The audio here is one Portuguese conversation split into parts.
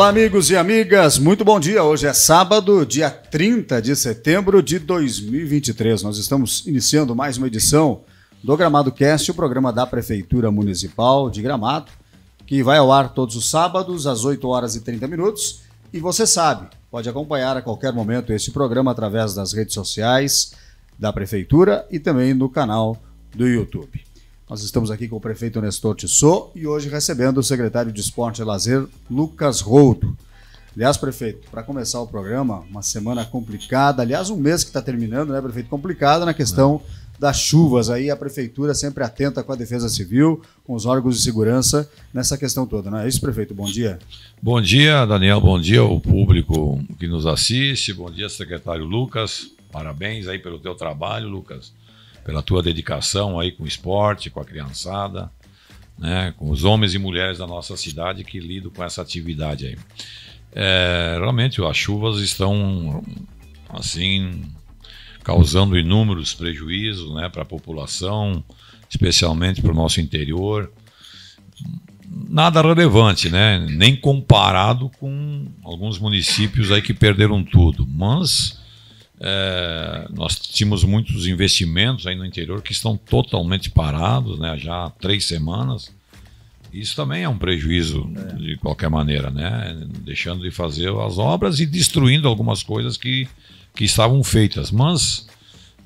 Olá, amigos e amigas, muito bom dia. Hoje é sábado, dia 30 de setembro de 2023. Nós estamos iniciando mais uma edição do Gramado Cast, o programa da Prefeitura Municipal de Gramado, que vai ao ar todos os sábados, às 8 horas e 30 minutos. E você sabe, pode acompanhar a qualquer momento este programa através das redes sociais da Prefeitura e também no canal do YouTube. Nós estamos aqui com o prefeito Nestor Tissot e hoje recebendo o secretário de Esporte e Lazer, Lucas Routo. Aliás, prefeito, para começar o programa, uma semana complicada, aliás, um mês que está terminando, né, prefeito? Complicada na questão é. das chuvas aí, a prefeitura sempre atenta com a Defesa Civil, com os órgãos de segurança nessa questão toda, não é isso, prefeito? Bom dia. Bom dia, Daniel, bom dia ao público que nos assiste, bom dia, secretário Lucas, parabéns aí pelo teu trabalho, Lucas pela tua dedicação aí com o esporte, com a criançada, né, com os homens e mulheres da nossa cidade que lidam com essa atividade aí. É, realmente as chuvas estão assim causando inúmeros prejuízos né, para a população, especialmente para o nosso interior. Nada relevante, né? nem comparado com alguns municípios aí que perderam tudo, mas é, nós tínhamos muitos investimentos aí no interior que estão totalmente parados né, já há três semanas. Isso também é um prejuízo, é. de qualquer maneira, né? deixando de fazer as obras e destruindo algumas coisas que, que estavam feitas. Mas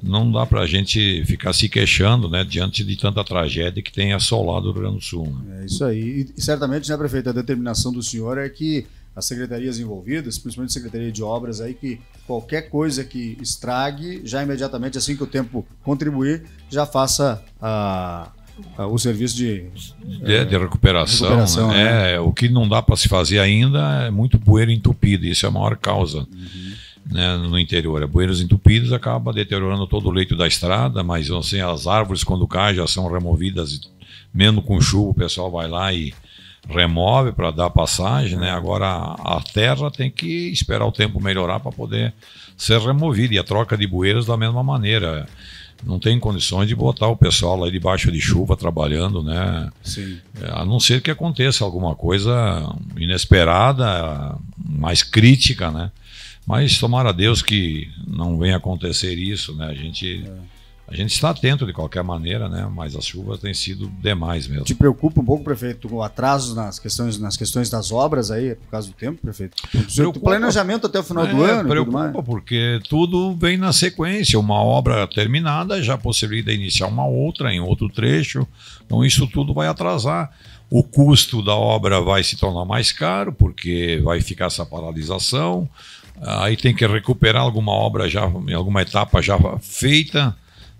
não dá para a gente ficar se queixando né, diante de tanta tragédia que tem assolado o Rio Grande do Sul. Né? É isso aí. E certamente, né, prefeito, a determinação do senhor é que as secretarias envolvidas, principalmente a Secretaria de Obras aí, que qualquer coisa que estrague, já imediatamente, assim que o tempo contribuir, já faça a, ah, a, ah, o serviço de, de, eh, de recuperação. recuperação né? né? É, o que não dá para se fazer ainda é muito bueiro entupido, isso é a maior causa. Uhum. Né, no interior. É bueiros entupidos acaba deteriorando todo o leito da estrada, mas assim, as árvores quando caem já são removidas, mesmo com chuva o pessoal vai lá e, remove para dar passagem, né? Agora a terra tem que esperar o tempo melhorar para poder ser removida e a troca de bueiros da mesma maneira. Não tem condições de botar o pessoal lá debaixo de chuva trabalhando, né? Sim. É, a não ser que aconteça alguma coisa inesperada, mais crítica, né? Mas tomara a Deus que não venha acontecer isso, né? A gente é a gente está atento de qualquer maneira, né? mas as chuvas têm sido demais mesmo. Te preocupa um pouco, prefeito, com atrasos nas questões, nas questões das obras aí, por causa do tempo, prefeito? Preocupa, o planejamento até o final é, do ano? Preocupa, tudo porque tudo vem na sequência. Uma obra terminada já possibilita iniciar uma outra em outro trecho, então isso tudo vai atrasar. O custo da obra vai se tornar mais caro, porque vai ficar essa paralisação. Aí tem que recuperar alguma obra já, alguma etapa já feita.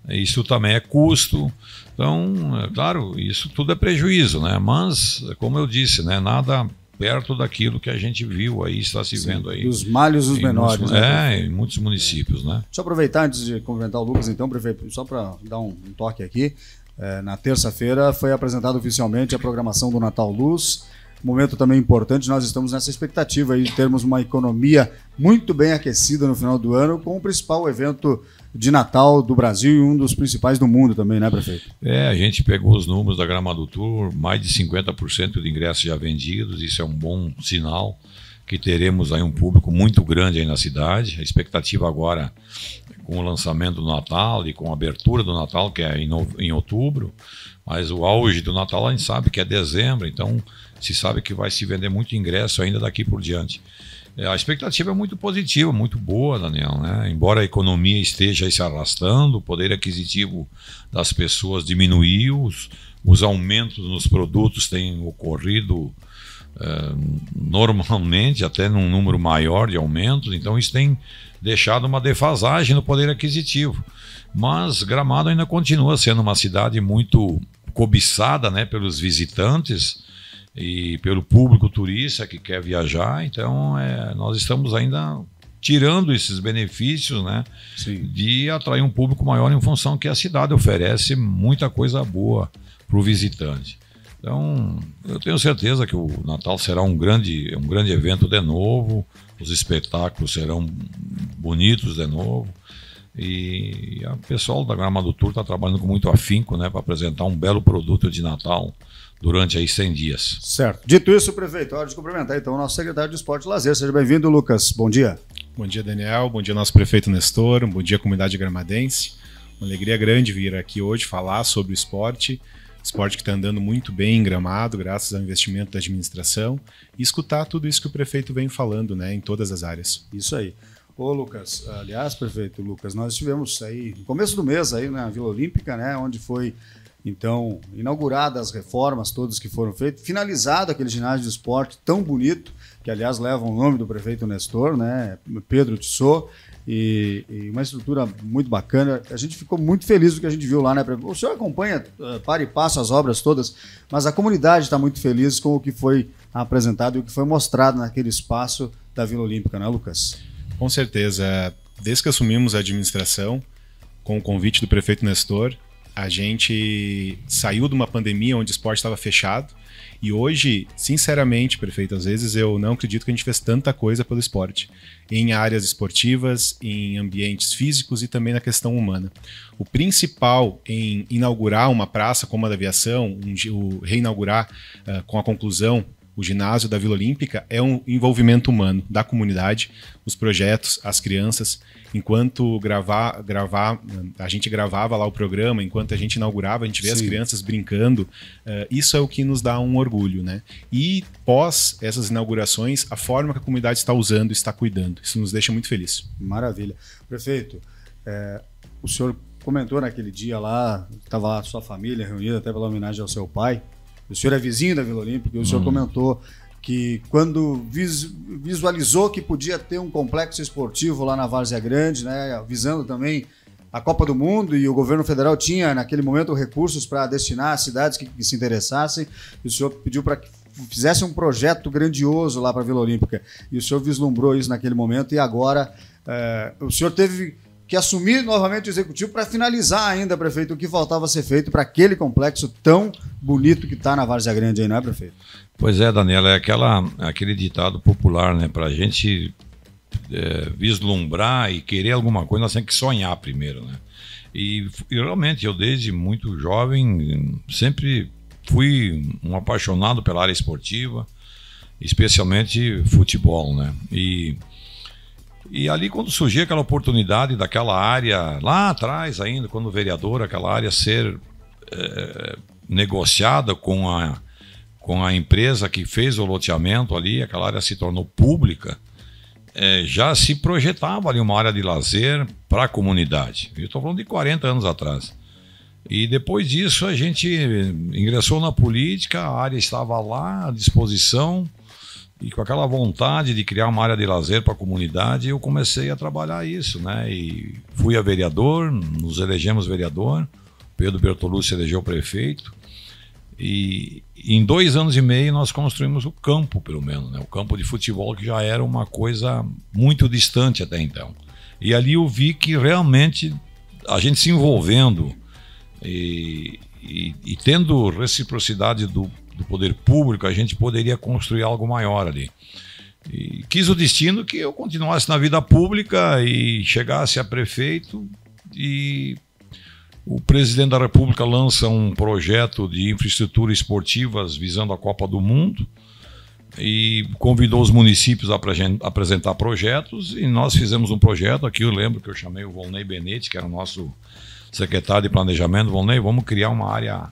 Isso também é custo. Então, é claro, isso tudo é prejuízo, né? Mas, como eu disse, né, nada perto daquilo que a gente viu aí, está se Sim, vendo aí. Dos malhos os menores. Muitos, né? É, em muitos municípios, né? Deixa eu aproveitar antes de cumprimentar o Lucas, então, prefeito, só para dar um, um, toque aqui. É, na terça-feira foi apresentada oficialmente a programação do Natal Luz. Momento também importante, nós estamos nessa expectativa aí de termos uma economia muito bem aquecida no final do ano, com o principal evento de Natal do Brasil e um dos principais do mundo também, né, prefeito? É, a gente pegou os números da Grama do Tour, mais de 50% de ingressos já vendidos, isso é um bom sinal que teremos aí um público muito grande aí na cidade. A expectativa agora com o lançamento do Natal e com a abertura do Natal, que é em, em outubro, mas o auge do Natal a gente sabe que é dezembro, então se sabe que vai se vender muito ingresso ainda daqui por diante. É, a expectativa é muito positiva, muito boa, Daniel. Né? Embora a economia esteja se arrastando, o poder aquisitivo das pessoas diminuiu, os, os aumentos nos produtos têm ocorrido é, normalmente, até num número maior de aumentos, então isso tem deixado uma defasagem no poder aquisitivo. Mas Gramado ainda continua sendo uma cidade muito cobiçada né, pelos visitantes e pelo público turista que quer viajar. Então, é, nós estamos ainda tirando esses benefícios, né, de atrair um público maior em função que a cidade oferece muita coisa boa para o visitante. Então, eu tenho certeza que o Natal será um grande, um grande evento de novo, os espetáculos serão bonitos de novo. E o pessoal da Gramado Tour está trabalhando com muito afinco né, para apresentar um belo produto de Natal durante aí 100 dias. Certo. Dito isso, prefeito, é hora de cumprimentar então o nosso secretário de Esporte e Lazer. Seja bem-vindo, Lucas. Bom dia. Bom dia, Daniel. Bom dia, nosso prefeito Nestor. Bom dia, comunidade gramadense. Uma alegria grande vir aqui hoje falar sobre o esporte. Esporte que está andando muito bem em Gramado, graças ao investimento da administração, e escutar tudo isso que o prefeito vem falando, né, em todas as áreas. Isso aí. Ô, Lucas, aliás, prefeito Lucas, nós estivemos aí no começo do mês aí na né, Vila Olímpica, né, onde foi então, inauguradas as reformas todas que foram feitas, finalizado aquele ginásio de esporte tão bonito, que aliás leva o nome do prefeito Nestor, né, Pedro Tissot, e, e, uma estrutura muito bacana. A gente ficou muito feliz do que a gente viu lá, né? O senhor acompanha uh, para e passo as obras todas, mas a comunidade está muito feliz com o que foi apresentado e o que foi mostrado naquele espaço da Vila Olímpica, né, Lucas? Com certeza. Desde que assumimos a administração, com o convite do prefeito Nestor, a gente saiu de uma pandemia onde o esporte estava fechado. E hoje, sinceramente, prefeito, às vezes eu não acredito que a gente fez tanta coisa pelo esporte. Em áreas esportivas, em ambientes físicos e também na questão humana. O principal em inaugurar uma praça como a da aviação, um, o reinaugurar uh, com a conclusão o ginásio da Vila Olímpica é um envolvimento humano da comunidade, os projetos, as crianças. Enquanto gravar, gravar, a gente gravava lá o programa, enquanto a gente inaugurava, a gente vê Sim. as crianças brincando. Uh, isso é o que nos dá um orgulho, né? E pós essas inaugurações, a forma que a comunidade está usando, está cuidando. Isso nos deixa muito feliz. Maravilha, prefeito. É, o senhor comentou naquele dia lá, estava lá a sua família reunida até pela homenagem ao seu pai. O senhor é vizinho da Vila Olímpica, e o senhor hum. comentou que quando visualizou que podia ter um complexo esportivo lá na Várzea Grande, né, visando também a Copa do Mundo e o governo federal tinha naquele momento recursos para destinar a cidades que, que, se interessassem, e o senhor pediu para que fizesse um projeto grandioso lá para a Vila Olímpica. E o senhor vislumbrou isso naquele momento e agora é, o senhor teve que assumir novamente o executivo para finalizar ainda, prefeito, o que faltava ser feito para aquele complexo tão bonito que está na Várzea Grande aí, não é, prefeito? Pois é, Daniela, é aquela, aquele ditado popular, né? Para a gente é, vislumbrar e querer alguma coisa, nós temos que sonhar primeiro, né? E, e realmente, eu desde muito jovem sempre fui um apaixonado pela área esportiva, especialmente futebol, né? E e ali, quando surgia aquela oportunidade daquela área, lá atrás ainda, quando o vereador, aquela área ser é, negociada com a, com a empresa que fez o loteamento ali, aquela área se tornou pública, é, já se projetava ali uma área de lazer para a comunidade. estou falando de 40 anos atrás. E depois disso a gente ingressou na política, a área estava lá à disposição e com aquela vontade de criar uma área de lazer para a comunidade, eu comecei a trabalhar isso, né? E fui a vereador, nos elegemos vereador, Pedro Bertolucci elegeu prefeito. E em dois anos e meio nós construímos o campo, pelo menos, né? o campo de futebol, que já era uma coisa muito distante até então. E ali eu vi que realmente a gente se envolvendo e, e, e tendo reciprocidade do do poder público, a gente poderia construir algo maior ali. E quis o destino que eu continuasse na vida pública e chegasse a prefeito e o presidente da República lança um projeto de infraestrutura esportivas visando a Copa do Mundo e convidou os municípios a apresentar projetos e nós fizemos um projeto aqui eu lembro que eu chamei o Volney Benetti que era o nosso secretário de planejamento Volney vamos criar uma área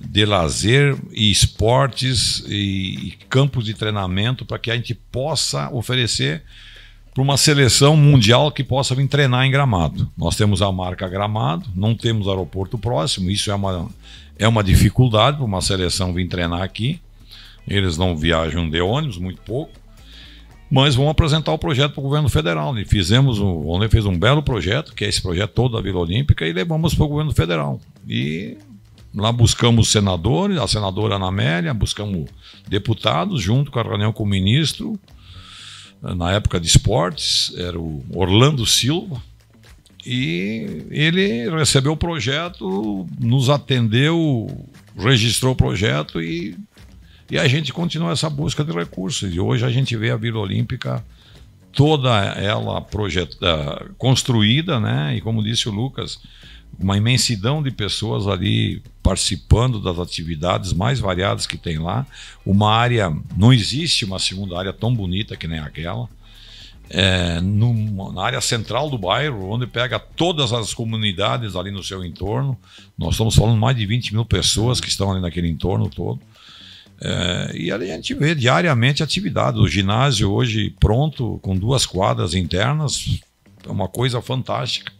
de lazer e esportes e, e campos de treinamento para que a gente possa oferecer para uma seleção mundial que possa vir treinar em Gramado. Nós temos a marca Gramado, não temos aeroporto próximo, isso é uma, é uma dificuldade para uma seleção vir treinar aqui. Eles não viajam de ônibus, muito pouco. Mas vão apresentar o projeto para o governo federal. E fizemos, o ONU fez um belo projeto, que é esse projeto todo da Vila Olímpica, e levamos para o governo federal. E lá buscamos senadores, a senadora Ana Amélia, buscamos deputados, junto com a reunião com o ministro, eh, na época de esportes, era o Orlando Silva, e ele recebeu o projeto, nos atendeu, registrou o projeto e, e a gente continua essa busca de recursos. E hoje a gente vê a Vila Olímpica toda ela projeta, eh, construída, né? E como disse o Lucas, uma imensidão de pessoas ali participando das atividades mais variadas que tem lá. Uma área, não existe uma segunda área tão bonita que nem aquela. É, numa, na área central do bairro, onde pega todas as comunidades ali no seu entorno. Nós estamos falando mais de 20 mil pessoas que estão ali naquele entorno todo. É, e ali a gente vê diariamente atividade. O ginásio hoje pronto, com duas quadras internas, é uma coisa fantástica.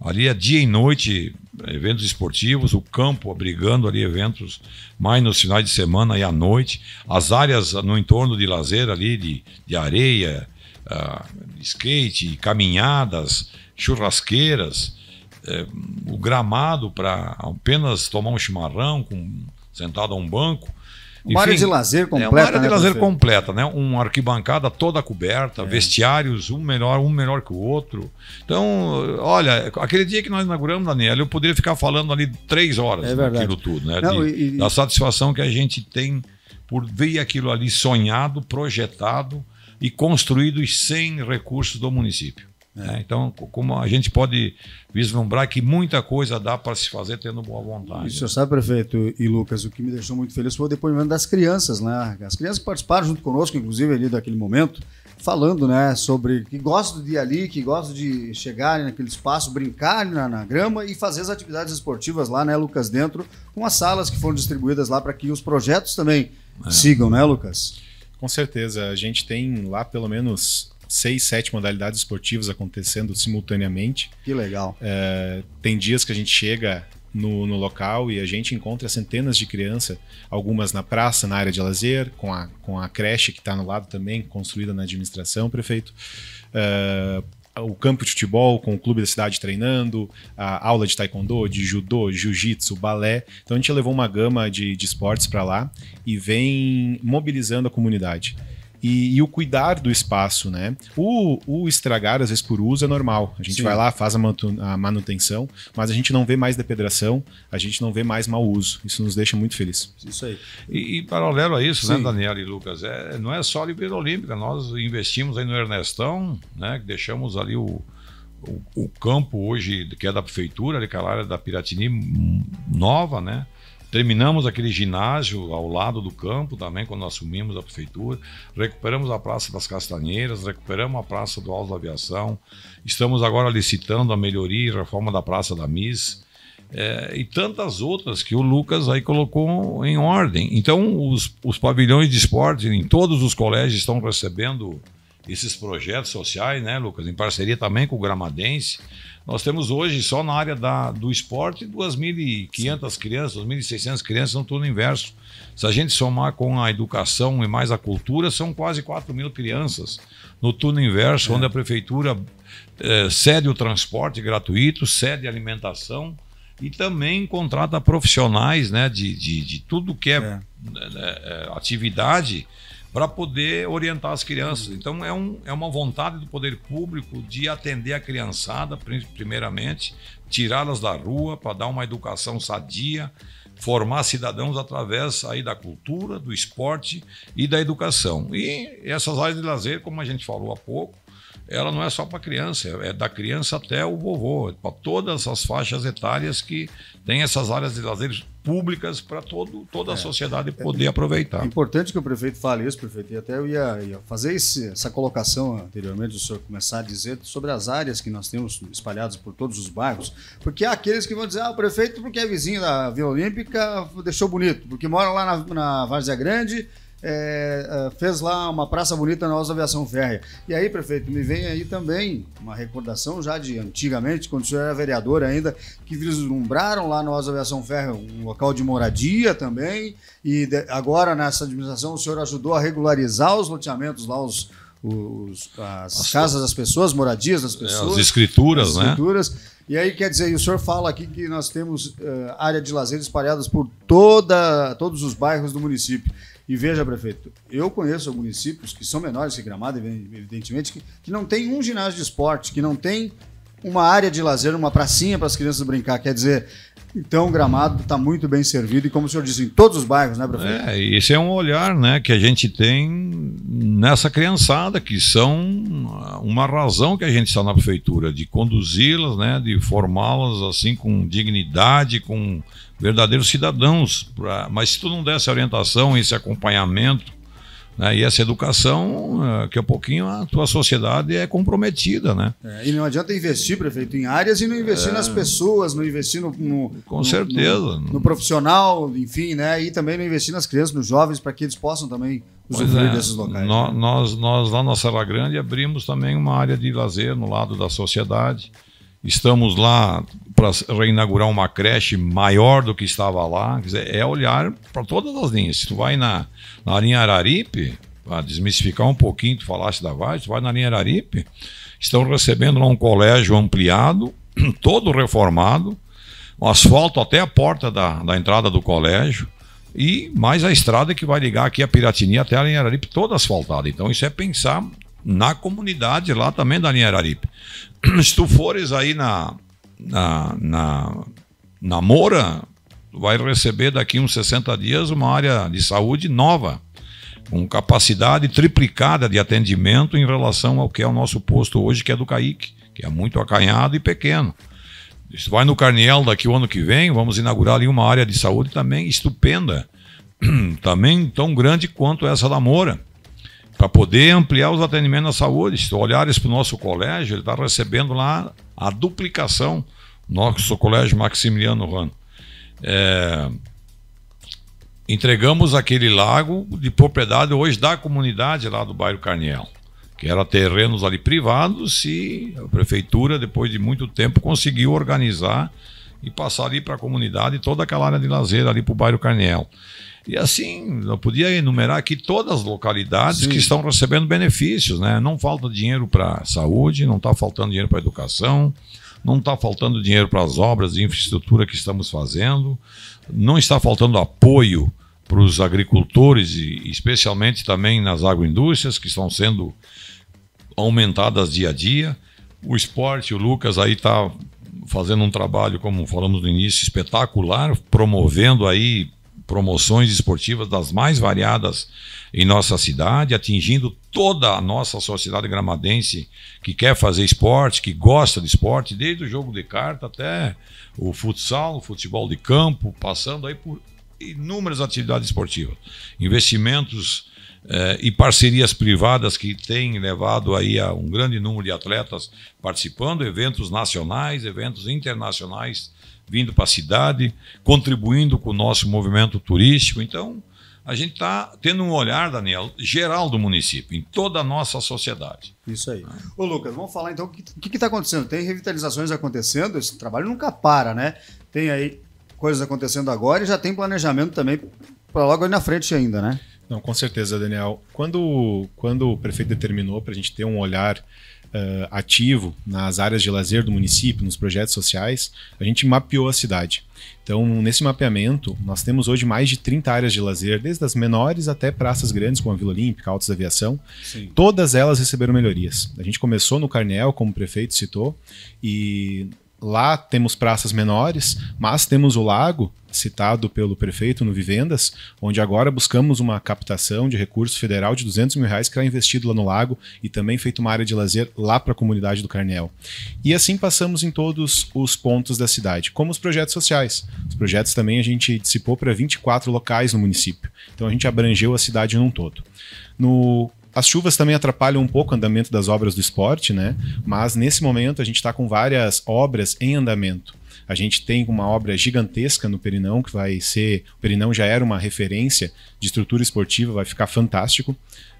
Ali é dia e noite, eventos esportivos, o campo abrigando ali eventos mais nos finais de semana e à noite. As áreas no entorno de lazer ali, de, de areia, uh, skate, caminhadas, churrasqueiras, uh, o gramado para apenas tomar um chimarrão com, sentado a um banco. Enfim, uma área de lazer é, completa. É uma área de né, lazer completa, né? Uma arquibancada toda coberta, é. vestiários, um melhor, um melhor que o outro. Então, olha, aquele dia que nós inauguramos, Daniel, eu poderia ficar falando ali três horas é daquilo tudo, né? Não, de, e, e... Da satisfação que a gente tem por ver aquilo ali sonhado, projetado e construído sem recursos do município. Né? Então, como a gente pode vislumbrar que muita coisa dá para se fazer tendo boa vontade. o senhor né? sabe, prefeito e Lucas, o que me deixou muito feliz foi o depoimento das crianças, né? As crianças que participaram junto conosco, inclusive ali daquele momento, falando, né, sobre que gostam de ir ali, que gostam de chegarem naquele espaço, brincar na, na, grama e fazer as atividades esportivas lá, né, Lucas, dentro, com as salas que foram distribuídas lá para que os projetos também é. sigam, né, Lucas? Com certeza, a gente tem lá pelo menos seis, sete modalidades esportivas acontecendo simultaneamente. Que legal. É, tem dias que a gente chega no, no, local e a gente encontra centenas de crianças, algumas na praça, na área de lazer, com a, com a creche que está no lado também, construída na administração, prefeito. É, o campo de futebol, com o clube da cidade treinando, a aula de taekwondo, de judô, jiu-jitsu, balé. Então a gente levou uma gama de, de esportes para lá e vem mobilizando a comunidade e, e, o cuidar do espaço, né? O, o, estragar, às vezes, por uso é normal. A gente Sim. vai lá, faz a, manutenção, mas a gente não vê mais depedração, a gente não vê mais mau uso. Isso nos deixa muito felizes. Isso aí. E, e paralelo a isso, né, Sim. né, Daniel e Lucas, é, não é só a Olimpíada Olímpica. Nós investimos aí no Ernestão, né? Que deixamos ali o, o, o campo hoje, que é da prefeitura, ali, aquela área da Piratini nova, né? Terminamos aquele ginásio ao lado do campo também, quando assumimos a prefeitura. Recuperamos a Praça das Castanheiras, recuperamos a Praça do Alto da Aviação. Estamos agora licitando a melhoria e reforma da Praça da Miss. É, e tantas outras que o Lucas aí colocou em ordem. Então, os, os pavilhões de esporte em todos os colégios estão recebendo esses projetos sociais, né, Lucas? Em parceria também com o Gramadense. Nós temos hoje, só na área da, do esporte, 2.500 crianças, 2.600 crianças no turno inverso. Se a gente somar com a educação e mais a cultura, são quase 4.000 mil crianças no turno inverso, é. onde a prefeitura é, cede o transporte gratuito, cede a alimentação e também contrata profissionais né, de, de, de tudo que é, é. Né, né, eh, atividade para poder orientar as crianças. Então é, um, é uma vontade do poder público de atender a criançada, primeiramente, tirá-las da rua para dar uma educação sadia, formar cidadãos através aí da cultura, do esporte e da educação. E essas áreas de lazer, como a gente falou há pouco, ela não é só para criança, é, é da criança até o vovô, é para todas as faixas etárias que tem essas áreas de lazer públicas para toda a é. sociedade poder aproveitar. É importante que o prefeito fale isso, prefeito, e até eu ia, ia fazer esse, essa colocação anteriormente, o senhor começar a dizer sobre as áreas que nós temos espalhadas por todos os bairros, porque há aqueles que vão dizer, ah, o prefeito porque é vizinho da Vila Olímpica deixou bonito, porque mora lá na, na Várzea Grande é, é, fez lá uma praça bonita na nossa aviação férrea. E aí, prefeito, me vem aí também uma recordação já de antigamente, quando o senhor era vereador ainda, que vislumbraram lá na nossa aviação férrea um local de moradia também. E de, agora, nessa administração, o senhor ajudou a regularizar os loteamentos lá, os, os, as, as, casas das pessoas, moradias das é, pessoas. as escrituras, as né? escrituras. né? E aí, quer dizer, o senhor fala aqui que nós temos uh, área de lazer espalhadas por toda, todos os bairros do município. E veja, prefeito, eu conheço municípios que são menores que Gramado, evidentemente, que, que não tem um ginásio de esporte, que não tem uma área de lazer, uma pracinha para as crianças brincar. Quer dizer, então o Gramado está muito bem servido e como o senhor disse, em todos os bairros, né, prefeito? É, esse é um olhar né, que a gente tem nessa criançada, que são uma razão que a gente está na prefeitura, de conduzi-las, né, de formá-las assim com dignidade, com verdadeiros cidadãos. Pra... mas se tu não der essa orientação, esse acompanhamento né, e essa educação, é, daqui a pouquinho a tua sociedade é comprometida. Né? É, e não adianta investir, prefeito, em áreas e não investir é... nas pessoas, não investir no, no Com certeza. No, no, no, profissional, enfim, né? E também não investir nas crianças, nos jovens, para que eles possam também usufruir é, desses locais. Nós, né? nós, nós, lá na Serra Grande abrimos também uma área de lazer no lado da sociedade. Estamos lá para reinaugurar uma creche maior do que estava lá. Quer dizer, é olhar para todas as linhas. Se tu vai na, na linha Araripe, para desmistificar um pouquinho, tu falaste da Vaz, tu vai na linha Araripe, estão recebendo lá um colégio ampliado, todo reformado, um asfalto até a porta da, da entrada do colégio e mais a estrada que vai ligar aqui a Piratini até a linha Araripe toda asfaltada. Então isso é pensar na comunidade lá também da linha Araripe. Se tu fores aí na, na, na, na Moura vai receber daqui uns 60 dias uma área de saúde nova, com capacidade triplicada de atendimento em relação ao que é o nosso posto hoje, que é do CAIC, que é muito acanhado e pequeno. Isso vai no Carniel daqui o ano que vem, vamos inaugurar ali uma área de saúde também estupenda, também tão grande quanto essa da Moura para poder ampliar os atendimentos à saúde. Se olhares para o nosso colégio, ele está recebendo lá a duplicação nosso colégio Maximiliano Rano. É, entregamos aquele lago de propriedade hoje da comunidade lá do bairro Carniel, que era terrenos ali privados e a prefeitura, depois de muito tempo, conseguiu organizar e passar ali para a comunidade toda aquela área de lazer ali para o bairro Carniel. E assim, eu podia enumerar aqui todas as localidades Sim. que estão recebendo benefícios, né? Não falta dinheiro para saúde, não está faltando dinheiro para educação, não está faltando dinheiro para as obras de infraestrutura que estamos fazendo, não está faltando apoio para os agricultores e especialmente também nas agroindústrias que estão sendo aumentadas dia a dia. O esporte, o Lucas aí está fazendo um trabalho, como falamos no início, espetacular, promovendo aí promoções esportivas das mais variadas em nossa cidade, atingindo toda a nossa sociedade gramadense que quer fazer esporte, que gosta de esporte, desde o jogo de carta até o futsal, o futebol de campo, passando aí por inúmeras atividades esportivas. Investimentos eh, e parcerias privadas que têm levado aí a um grande número de atletas participando, eventos nacionais, eventos internacionais vindo para a cidade, contribuindo com o nosso movimento turístico. Então, a gente está tendo um olhar, Daniel, geral do município, em toda a nossa sociedade. Isso aí. Ô, Lucas, vamos falar então o que está acontecendo. Tem revitalizações acontecendo, esse trabalho nunca para, né? Tem aí coisas acontecendo agora e já tem planejamento também para logo ali na frente ainda, né? Não, com certeza, Daniel. Quando, quando o prefeito determinou para a gente ter um olhar uh, ativo nas áreas de lazer do município, nos projetos sociais, a gente mapeou a cidade. Então, nesse mapeamento, nós temos hoje mais de 30 áreas de lazer, desde as menores até praças grandes, como a Vila Olímpica, Altos da Aviação. Sim. Todas elas receberam melhorias. A gente começou no Carnel, como o prefeito citou, e Lá temos praças menores, mas temos o lago, citado pelo prefeito no Vivendas, onde agora buscamos uma captação de recurso federal de 200 mil reais que será investido lá no lago e também feito uma área de lazer lá para a comunidade do Carnel. E assim passamos em todos os pontos da cidade, como os projetos sociais. Os projetos também a gente dissipou para 24 locais no município, então a gente abrangeu a cidade num todo. No as chuvas também atrapalham um pouco o andamento das obras do esporte, né? Mas nesse momento a gente está com várias obras em andamento. A gente tem uma obra gigantesca no Perinão, que vai ser. O Perinão já era uma referência de estrutura esportiva, vai ficar fantástico.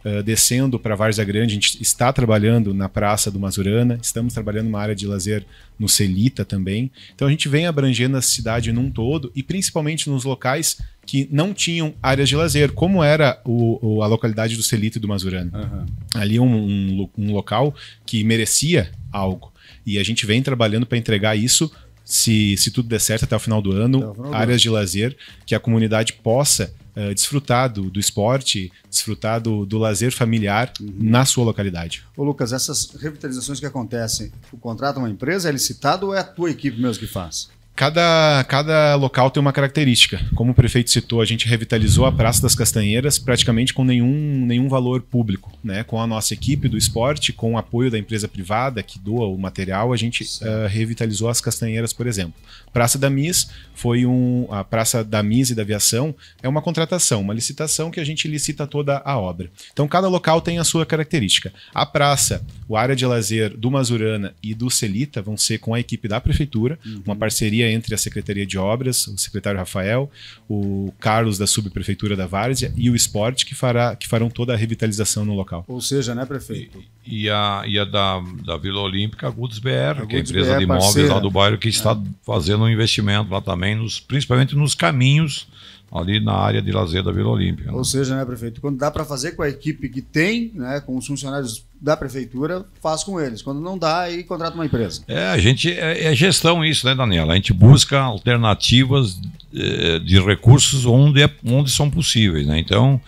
Uh, descendo para Várzea Grande, a gente está trabalhando na Praça do Mazurana, estamos trabalhando uma área de lazer no Celita também. Então a gente vem abrangendo a cidade num todo e principalmente nos locais que não tinham áreas de lazer, como era o, o, a localidade do Celita e do Mazurana. Uhum. Ali um, um, um, local que merecia algo. E a gente vem trabalhando para entregar isso se, se tudo der certo até o final do ano, final do áreas ano. de lazer que a comunidade possa uh, desfrutar do, do, esporte, desfrutar do, do lazer familiar uhum. na sua localidade. Ô Lucas, essas revitalizações que acontecem, contrato contrata uma empresa, é licitado ou é a tua equipe mesmo que faz? Cada, cada local tem uma característica. Como o prefeito citou, a gente revitalizou a Praça das Castanheiras praticamente com nenhum, nenhum valor público. Né? Com a nossa equipe do esporte, com o apoio da empresa privada que doa o material, a gente uh, revitalizou as Castanheiras, por exemplo. Praça da Mis foi um. A Praça da Mis e da Aviação é uma contratação, uma licitação que a gente licita toda a obra. Então, cada local tem a sua característica. A praça, o área de lazer do Mazurana e do Celita vão ser com a equipe da prefeitura, uhum. uma parceria entre a Secretaria de Obras, o secretário Rafael, o Carlos da Subprefeitura da Várzea e o Esporte, que, fará, que farão toda a revitalização no local. Ou seja, né, prefeito? E, e a, e a da, da Vila Olímpica, a Goods BR, a que é a empresa BR, de imóveis parceira. lá do bairro, que está é. fazendo um investimento lá também, nos, principalmente nos caminhos ali na área de lazer da Vila Olímpia. Né? Ou seja, né, prefeito, quando dá para fazer com a equipe que tem, né, com os funcionários da prefeitura, faz com eles. Quando não dá, aí contrata uma empresa. É, a gente é, é gestão isso, né, Daniela? A gente busca alternativas eh, de recursos onde, é, onde são possíveis, né? Então,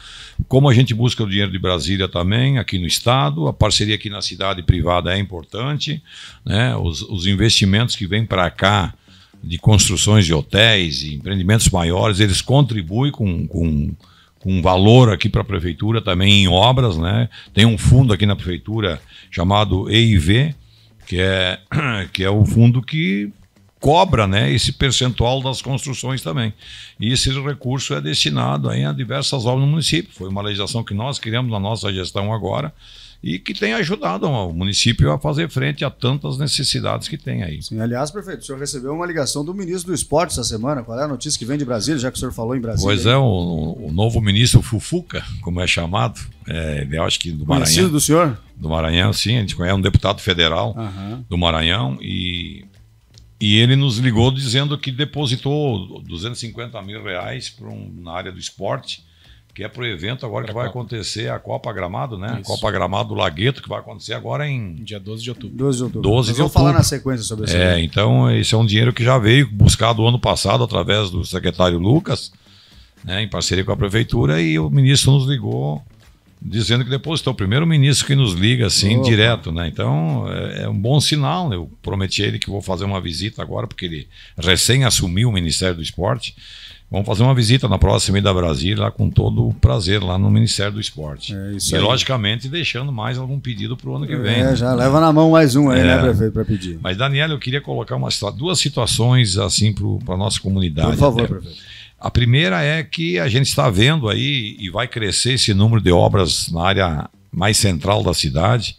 como a gente busca o dinheiro de Brasília também, aqui no estado, a parceria aqui na cidade privada é importante, né? Os, os investimentos que vêm para cá de construções de hotéis e empreendimentos maiores, eles contribuem com, com, com valor aqui para a prefeitura também em obras, né? Tem um fundo aqui na prefeitura chamado EIV, que é, que é o fundo que cobra né, esse percentual das construções também. E esse recurso é destinado aí a diversas obras no município. Foi uma legislação que nós criamos na nossa gestão agora, e que tem ajudado o município a fazer frente a tantas necessidades que tem aí. Sim, aliás, prefeito, o senhor recebeu uma ligação do ministro do esporte essa semana, qual é a notícia que vem de Brasília, já que o senhor falou em Brasília? Pois é, o, o novo ministro Fufuca, como é chamado, é, eu acho que do Maranhão. Conhecido do senhor? Do Maranhão, sim, a gente conhece, é um deputado federal uhum. do Maranhão e... E ele nos ligou dizendo que depositou 250 mil reais para um, na área do esporte que é para o evento agora pra que vai é acontecer a Copa Gramado, né? Isso. Copa Gramado Lagueto, que vai acontecer agora em. Dia 12 de outubro. 12 de outubro. 12 de vamos outubro. falar na sequência sobre isso. É, então esse é um dinheiro que já veio buscado ano passado através do secretário Lucas, né, em parceria com a prefeitura, e o ministro nos ligou dizendo que depositou. O primeiro ministro que nos liga assim, Opa. direto, né? Então é, é um bom sinal. Eu prometi a ele que vou fazer uma visita agora, porque ele recém assumiu o Ministério do Esporte. Vamos fazer uma visita na próxima da Brasil, lá com todo o prazer, lá no Ministério do Esporte. É isso e, aí. logicamente, deixando mais algum pedido para o ano que vem. É, né? já leva na mão mais um aí, né, é. né, prefeito, para pedir. Mas, Daniel, eu queria colocar uma, duas situações assim para a nossa comunidade. Por favor, prefeito. A primeira é que a gente está vendo aí, e vai crescer esse número de obras na área mais central da cidade.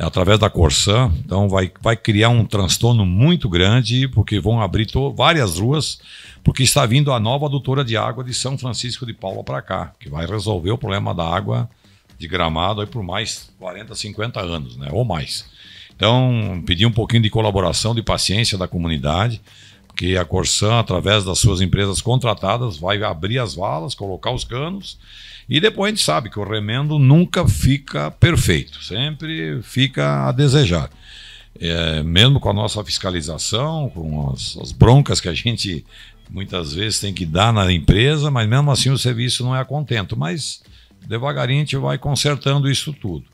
É através da Corsã, então vai, vai criar um transtorno muito grande, porque vão abrir várias ruas, porque está vindo a nova adutora de água de São Francisco de Paula para cá, que vai resolver o problema da água de gramado aí por mais 40, 50 anos, né? Ou mais. Então, pedir um pouquinho de colaboração, de paciência da comunidade que a Corsã, através das suas empresas contratadas, vai abrir as valas, colocar os canos. E depois a gente sabe que o remendo nunca fica perfeito, sempre fica a desejar. É, mesmo com a nossa fiscalização, com as, as broncas que a gente muitas vezes tem que dar na empresa, mas mesmo assim o serviço não é a contento. Mas devagarinho a gente vai consertando isso tudo.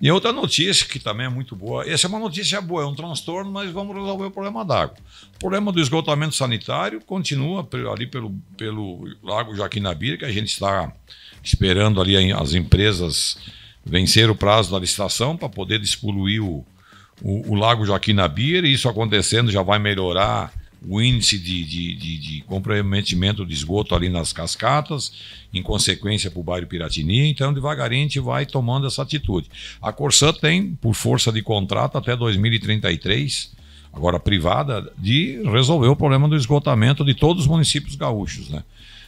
E outra notícia que também é muito boa, essa é uma notícia boa, é um transtorno, mas vamos resolver o problema da água. O problema do esgotamento sanitário continua ali pelo, pelo Lago Joaquim Nabira, que a gente está esperando ali as empresas vencer o prazo da licitação para poder despoluir o, o, o Lago Joaquim Nabira, e isso acontecendo já vai melhorar o índice de, de, de, de comprometimento de esgoto ali nas cascatas, em consequência para o bairro Piratini, então devagarinho a gente vai tomando essa atitude. A Corsã tem, por força de contrato, até 2033, agora privada, de resolver o problema do esgotamento de todos os municípios gaúchos, né?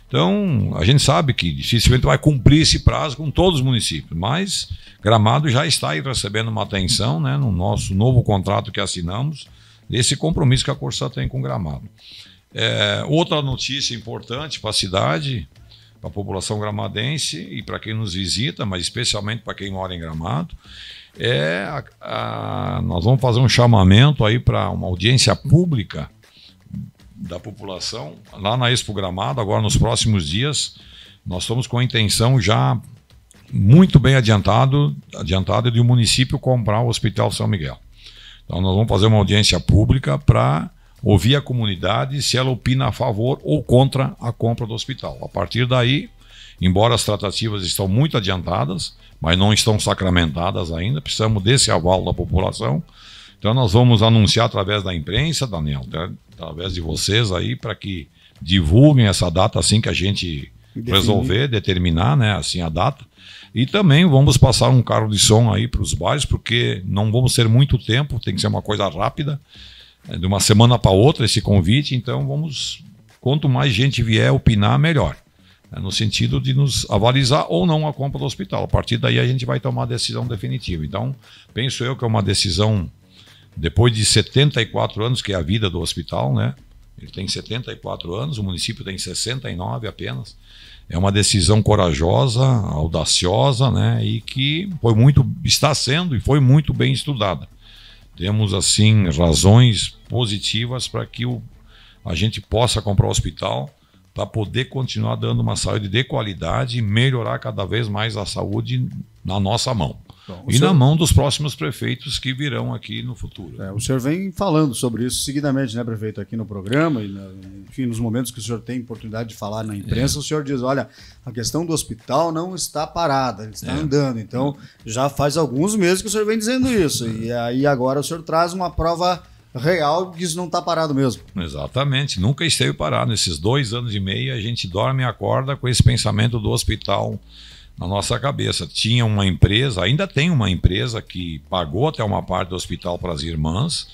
Então, a gente sabe que dificilmente vai cumprir esse prazo com todos os municípios, mas Gramado já está aí recebendo uma atenção, né, no nosso novo contrato que assinamos, desse compromisso que a Corsã tem com Gramado. É, outra notícia importante para a cidade, para a população gramadense e para quem nos visita, mas especialmente para quem mora em Gramado, é a, a, nós vamos fazer um chamamento aí para uma audiência pública da população lá na Expo Gramado, agora nos próximos dias. Nós estamos com a intenção já muito bem adiantado, adiantado de o um município comprar o Hospital São Miguel. Então, nós vamos fazer uma audiência pública para ouvir a comunidade se ela opina a favor ou contra a compra do hospital. A partir daí, embora as tratativas estão muito adiantadas, mas não estão sacramentadas ainda, precisamos desse aval da população. Então nós vamos anunciar através da imprensa, Daniel, tá? através de vocês aí, para que divulguem essa data assim que a gente resolver, determinar né, assim a data. E também vamos passar um carro de som aí para os bares, porque não vamos ter muito tempo, tem que ser uma coisa rápida, é, de uma semana para outra esse convite. Então vamos, quanto mais gente vier opinar, melhor. É, no sentido de nos avalizar ou não a compra do hospital. A partir daí a gente vai tomar a decisão definitiva. Então, penso eu que é uma decisão, depois de 74 anos, que é a vida do hospital, né? Ele tem 74 anos, o município tem 69 apenas. É uma decisão corajosa, audaciosa, né? E que foi muito, está sendo e foi muito bem estudada. Temos assim razões positivas para que o, a gente possa comprar o hospital para poder continuar dando uma saúde de qualidade e melhorar cada vez mais a saúde na nossa mão. Bom, e senhor... na mão dos próximos prefeitos que virão aqui no futuro. É, o senhor vem falando sobre isso seguidamente, né, prefeito, aqui no programa, e na, enfim, nos momentos que o senhor tem oportunidade de falar na imprensa, é. o senhor diz: olha, a questão do hospital não está parada, ele está é. andando. Então, já faz alguns meses que o senhor vem dizendo isso. E é. aí agora o senhor traz uma prova real que isso não está parado mesmo. Exatamente, nunca esteve parado. Nesses dois anos e meio, a gente dorme e acorda com esse pensamento do hospital na nossa cabeça. Tinha uma empresa, ainda tem uma empresa que pagou até uma parte do hospital para as irmãs,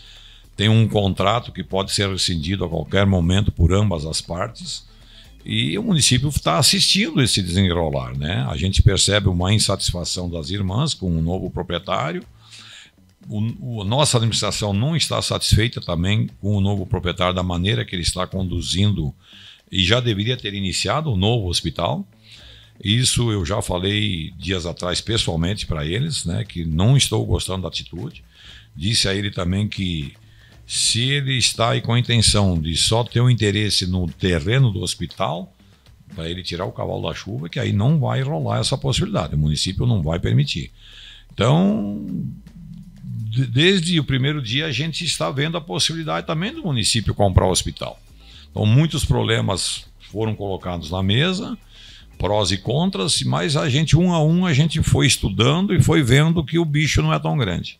tem um contrato que pode ser rescindido a qualquer momento por ambas as partes. E o município está assistindo esse desenrolar, né? A gente percebe uma insatisfação das irmãs com o um novo proprietário. O, o, nossa administração não está satisfeita também com o novo proprietário da maneira que ele está conduzindo e já deveria ter iniciado o um novo hospital. Isso eu já falei dias atrás pessoalmente para eles, né, que não estou gostando da atitude. Disse a ele também que se ele está aí com a intenção de só ter um interesse no terreno do hospital, para ele tirar o cavalo da chuva, que aí não vai rolar essa possibilidade, o município não vai permitir. Então, desde o primeiro dia a gente está vendo a possibilidade também do município comprar o hospital. Então, muitos problemas foram colocados na mesa prós e contras, mas a gente, um a um, a gente foi estudando e foi vendo que o bicho não é tão grande.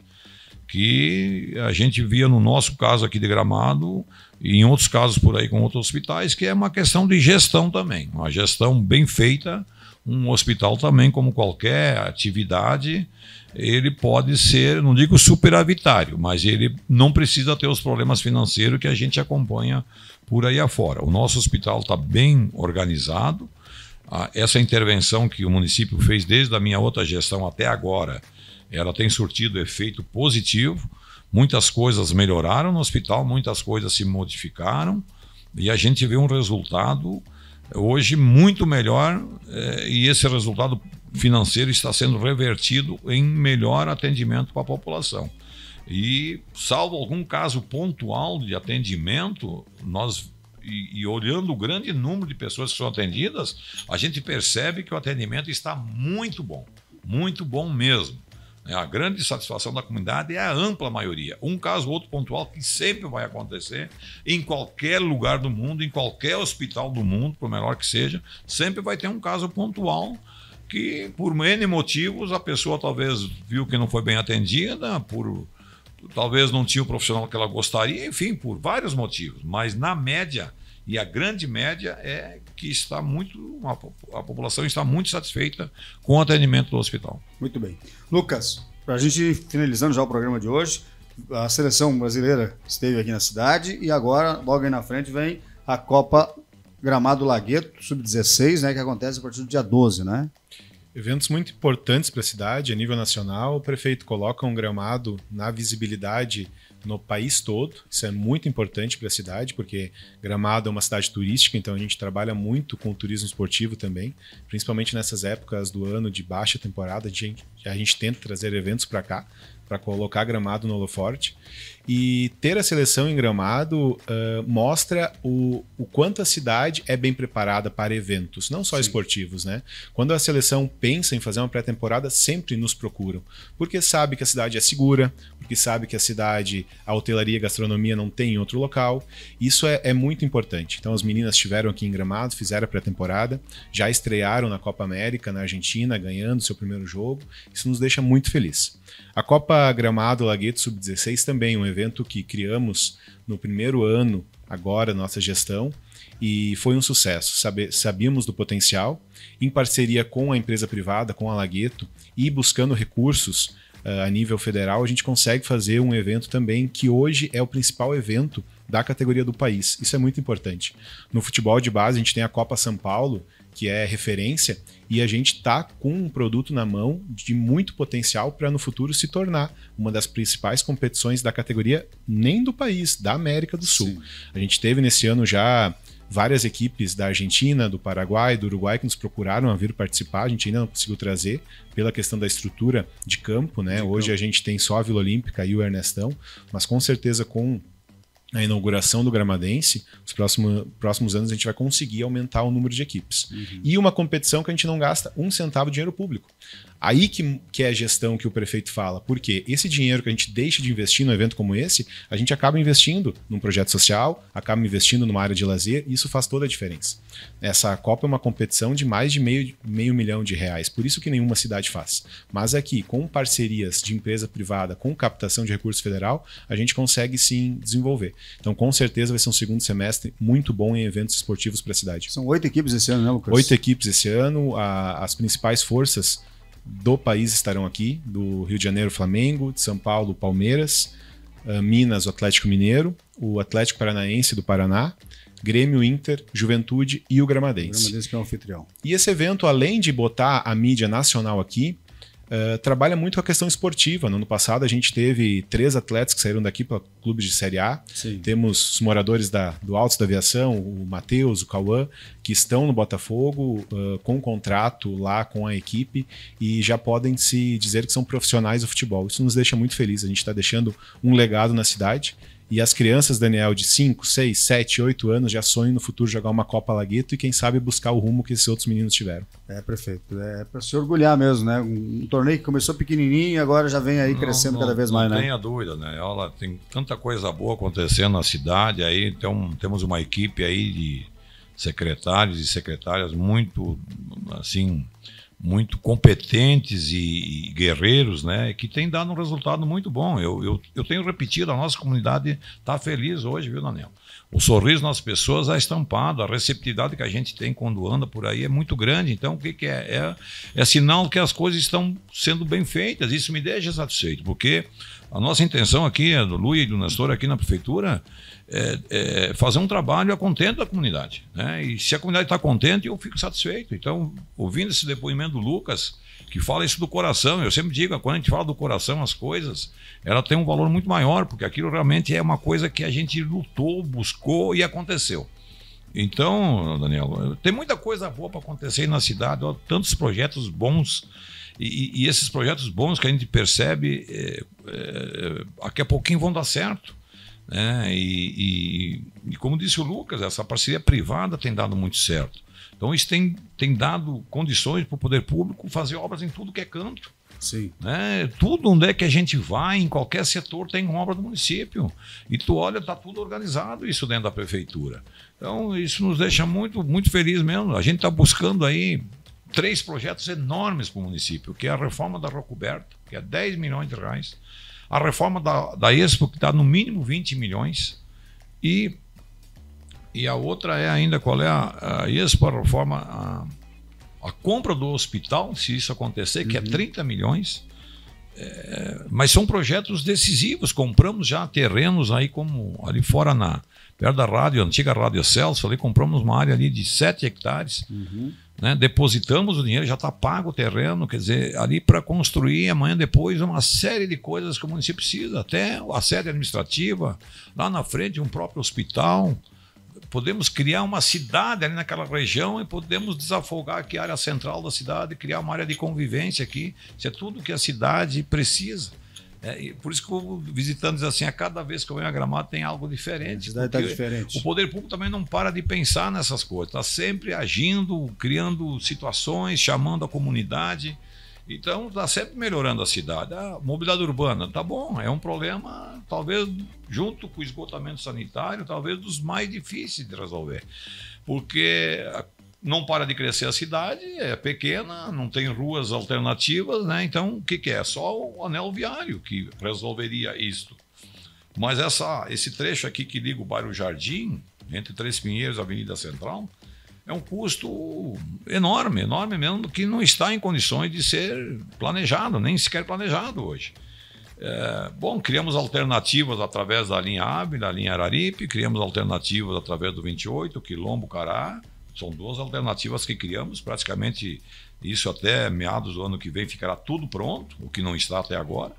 Que a gente via no nosso caso aqui de Gramado e em outros casos por aí com outros hospitais, que é uma questão de gestão também. Uma gestão bem feita, um hospital também, como qualquer atividade, ele pode ser, não digo superavitário, mas ele não precisa ter os problemas financeiros que a gente acompanha por aí afora. O nosso hospital está bem organizado, ah, essa intervenção que o município fez desde a minha outra gestão até agora, ela tem surtido efeito positivo. Muitas coisas melhoraram no hospital, muitas coisas se modificaram e a gente vê um resultado hoje muito melhor eh, e esse resultado financeiro está sendo revertido em melhor atendimento para a população. E, salvo algum caso pontual de atendimento, nós e, e, olhando o grande número de pessoas que são atendidas, a gente percebe que o atendimento está muito bom, muito bom mesmo. É, a grande satisfação da comunidade é a ampla maioria. Um caso ou outro pontual que sempre vai acontecer em qualquer lugar do mundo, em qualquer hospital do mundo, por menor que seja, sempre vai ter um caso pontual que, por N motivos, a pessoa talvez viu que não foi bem atendida, por talvez não tinha o profissional que ela gostaria, enfim, por vários motivos. Mas na média, e a grande média é que está muito a, população está muito satisfeita com o atendimento do hospital. Muito bem. Lucas, para a gente finalizando já o programa de hoje, a seleção brasileira esteve aqui na cidade e agora, logo aí na frente, vem a Copa Gramado Lagueto Sub-16, né, que acontece a partir do dia 12, né? Eventos muito importantes para a cidade, a nível nacional. O prefeito coloca um gramado na visibilidade no país todo. Isso é muito importante para a cidade, porque Gramado é uma cidade turística, então a gente trabalha muito com o turismo esportivo também, principalmente nessas épocas do ano de baixa temporada. A gente, a gente tenta trazer eventos para cá para colocar gramado no Forte E ter a seleção em gramado uh, mostra o, o quanto a cidade é bem preparada para eventos, não só Sim. esportivos, né? Quando a seleção pensa em fazer uma pré-temporada, sempre nos procuram, porque sabe que a cidade é segura, porque sabe que a cidade, a hotelaria e a gastronomia não tem em outro local. Isso é, é muito importante. Então, as meninas estiveram aqui em gramado, fizeram a pré-temporada, já estrearam na Copa América, na Argentina, ganhando seu primeiro jogo. Isso nos deixa muito feliz. A Copa Copa Gramado Lagueto Sub-16 também, um evento que criamos no primeiro ano agora nossa gestão e foi um sucesso. Sabe, sabíamos do potencial, em parceria com a empresa privada, com a Lagueto e buscando recursos uh, a nível federal, a gente consegue fazer um evento também que hoje é o principal evento da categoria do país. Isso é muito importante. No futebol de base, a gente tem a Copa São Paulo, que é referência, e a gente está com um produto na mão de muito potencial para no futuro se tornar uma das principais competições da categoria, nem do país, da América do Sul. Sim. A gente teve nesse ano já várias equipes da Argentina, do Paraguai, do Uruguai que nos procuraram a vir participar, a gente ainda não conseguiu trazer pela questão da estrutura de campo, né? De Hoje campo. a gente tem só a Vila Olímpica e o Ernestão, mas com certeza com na inauguração do Gramadense, nos próximos, próximos anos a gente vai conseguir aumentar o número de equipes. Uhum. E uma competição que a gente não gasta um centavo de dinheiro público. Aí que, que é a gestão que o prefeito fala. Porque esse dinheiro que a gente deixa de investir num evento como esse, a gente acaba investindo num projeto social, acaba investindo numa área de lazer, e isso faz toda a diferença. Essa Copa é uma competição de mais de meio, meio milhão de reais, por isso que nenhuma cidade faz. Mas aqui, é com parcerias de empresa privada, com captação de recurso federal, a gente consegue sim desenvolver. Então, com certeza, vai ser um segundo semestre muito bom em eventos esportivos para a cidade. São oito equipes esse ano, né, Lucas? Oito equipes esse ano, a, as principais forças do país estarão aqui, do Rio de Janeiro, Flamengo, de São Paulo, Palmeiras, ah, Minas, o Atlético Mineiro, o Atlético Paranaense do Paraná, Grêmio, Inter, Juventude e o Gramadense. O Gramadense que é o anfitrião. E esse evento, além de botar a mídia nacional aqui, eh, trabalha muito com a questão esportiva. No ano passado a gente teve três atletas que saíram daqui para clubes de Série A. Sim. Temos os moradores da, do Alto da Aviação, o Matheus, o Cauã, que estão no Botafogo uh, com um contrato lá com a equipe e já podem se dizer que são profissionais do futebol. Isso nos deixa muito felizes. A gente está deixando um legado na cidade e as crianças, Daniel, de 5, 6, 7, 8 anos já sonham no futuro jogar uma Copa Lagueto e quem sabe buscar o rumo que esses outros meninos tiveram. É, perfeito É para se orgulhar mesmo, né? Um torneio que começou pequenininho e agora já vem aí crescendo não, não, cada vez mais, não né? Não tenha dúvida, né? Olha, tem tanta coisa boa acontecendo na cidade aí, então temos uma equipe aí de secretários e secretárias muito, assim, muito competentes e, e, guerreiros, né, que tem dado um resultado muito bom. Eu, eu, eu tenho repetido, a nossa comunidade está feliz hoje, viu, Daniel? o sorriso nas pessoas é estampado, a receptividade que a gente tem quando anda por aí é muito grande. Então, o que, que é? é? é? sinal que as coisas estão sendo bem feitas. Isso me deixa satisfeito, porque a nossa intenção aqui, é do Lu e do Nestor, aqui na prefeitura, é, é fazer um trabalho a contento da comunidade. Né? E se a comunidade está contente, eu fico satisfeito. Então, ouvindo esse depoimento do Lucas que fala isso do coração. Eu sempre digo, quando a gente fala do coração, as coisas, ela tem um valor muito maior, porque aquilo realmente é uma coisa que a gente lutou, buscou e aconteceu. Então, Daniel, tem muita coisa boa para acontecer na cidade, ó, tantos projetos bons. E, e, esses projetos bons que a gente percebe, é, é, daqui a pouquinho vão dar certo. Né? E, e, e, como disse o Lucas, essa parceria privada tem dado muito certo. Então isso tem, tem dado condições para o poder público fazer obras em tudo que é canto. Sim. Né? Tudo onde é que a gente vai, em qualquer setor, tem obra do município. E tu olha, está tudo organizado isso dentro da prefeitura. Então, isso nos deixa muito, muito feliz mesmo. A gente está buscando aí três projetos enormes para o município, que é a reforma da Rocoberta, que é 10 milhões de reais, a reforma da, da Expo, que está no mínimo 20 milhões, e e a outra é ainda qual é a, a Exparoforma, a, a compra do hospital, se isso acontecer, uhum. que é 30 uhum. milhões. É, mas são projetos decisivos. Compramos já terrenos aí como ali fora na perto da rádio, antiga Rádio Celso, ali compramos uma área ali de 7 hectares. Uhum. Né? Depositamos o dinheiro, já está pago o terreno, quer dizer, ali para construir amanhã depois uma série de coisas que o município precisa, até a sede administrativa, lá na frente um próprio hospital podemos criar uma cidade ali naquela região e podemos desafogar aqui a área central da cidade, criar uma área de convivência aqui. Isso é tudo que a cidade precisa. É, por isso que o visitante diz assim, a cada vez que eu venho a Gramado tem algo diferente. Tá diferente. O poder público também não para de pensar nessas coisas, está sempre agindo, criando situações, chamando a comunidade. Então, está sempre melhorando a cidade. A mobilidade urbana, tá bom, é um problema, talvez, junto com o esgotamento sanitário, talvez dos mais difíceis de resolver. Porque ah, não para de crescer a cidade, é pequena, não tem ruas alternativas, né? Então, o que, que é? Só o anel viário que resolveria isto. Mas essa, esse trecho aqui que liga o bairro Jardim, entre Três Pinheiros e Avenida Central, é um custo enorme, enorme mesmo, que não está em condições de ser planejado, nem sequer planejado hoje. É, bom, criamos alternativas através da linha Ave, da linha Araripe, criamos alternativas através do 28, Quilombo Cará. São duas alternativas que criamos, praticamente isso até meados do ano que vem ficará tudo pronto, o que não está até agora.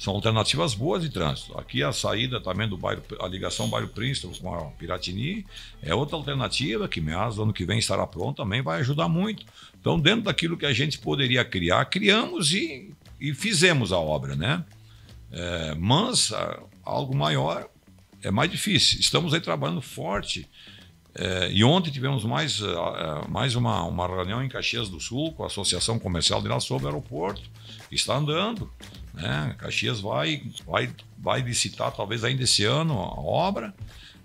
São alternativas boas de trânsito. Aqui a saída também do bairro, a ligação bairro Príncipe com a Piratini é outra alternativa que meados do ano que vem estará pronta, também vai ajudar muito. Então, dentro daquilo que a gente poderia criar, criamos e, e fizemos a obra, né? É, mas ah, algo maior é mais difícil. Estamos aí trabalhando forte é, e ontem tivemos mais, eh, eh, mais uma, uma reunião em Caxias do Sul com a Associação Comercial de lá sobre o aeroporto. Está andando. Né? Caxias vai, vai, vai licitar talvez ainda esse ano a obra.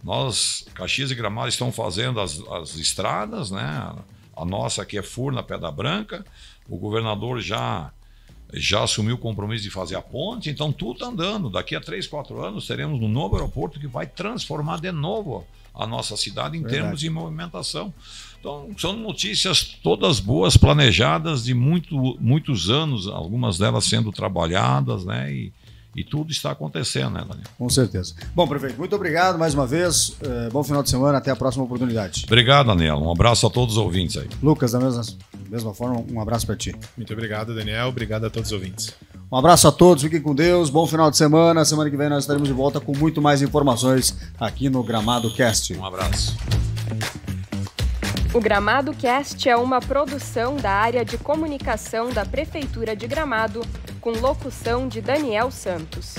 Nós, Caxias e Gramado, estão fazendo as, as estradas, né? A nossa aqui é Furna Pedra Branca. O governador já já assumiu o compromisso de fazer a ponte, então tudo está andando. Daqui a três, quatro anos teremos um novo aeroporto que vai transformar de novo a nossa cidade em Verdade. termos de movimentação. Então, são notícias todas boas, planejadas, de muito, muitos anos, algumas delas sendo trabalhadas, né? E, e tudo está acontecendo, né, Daniel? Com certeza. Bom, prefeito, muito obrigado mais uma vez. Eh, bom final de semana, até a próxima oportunidade. Obrigado, Daniel. Um abraço a todos os ouvintes aí. Lucas, da mesma mesma forma, um abraço para ti. Muito obrigado, Daniel. Obrigado a todos os ouvintes. Um abraço a todos, fiquem com Deus, bom final de semana. Semana que vem nós estaremos de volta com muito mais informações aqui no Gramado Cast. Um abraço. O Gramado Cast é uma produção da área de comunicação da Prefeitura de Gramado, com locução de Daniel Santos.